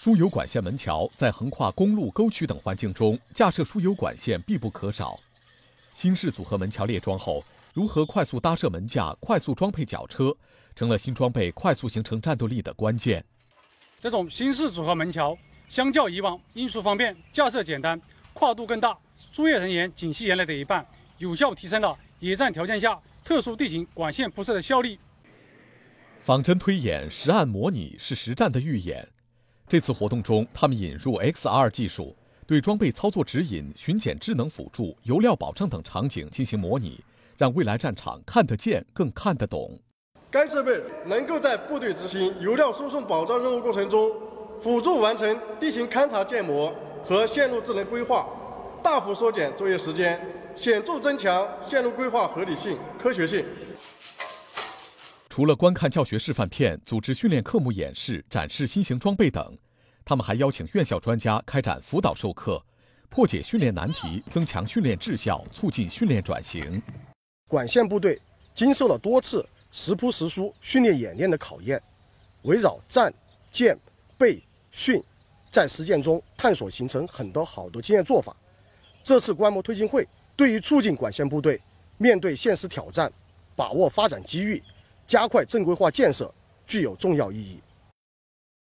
输油管线门桥在横跨公路、沟渠等环境中架设输油管线必不可少。新式组合门桥列装后，如何快速搭设门架、快速装配绞车，成了新装备快速形成战斗力的关键。这种新式组合门桥相较以往，运输方便、架设简单、跨度更大，作业人员仅需原来的一半，有效提升了野战条件下特殊地形管线铺设的效率。仿真推演、实案模拟是实战的预演。这次活动中，他们引入 XR 技术，对装备操作指引、巡检智能辅助、油料保障等场景进行模拟，让未来战场看得见、更看得懂。该设备能够在部队执行油料输送保障任务过程中，辅助完成地形勘察建模和线路智能规划，大幅缩减作业时间，显著增强线路规划合理性、科学性。除了观看教学示范片、组织训练科目演示、展示新型装备等，他们还邀请院校专家开展辅导授课，破解训练难题，增强训练质效，促进训练转型。管线部队经受了多次实铺实输训练演练的考验，围绕战、建、备、训，在实践中探索形成很多好的经验做法。这次观摩推进会对于促进管线部队面对现实挑战，把握发展机遇。加快正规化建设具有重要意义。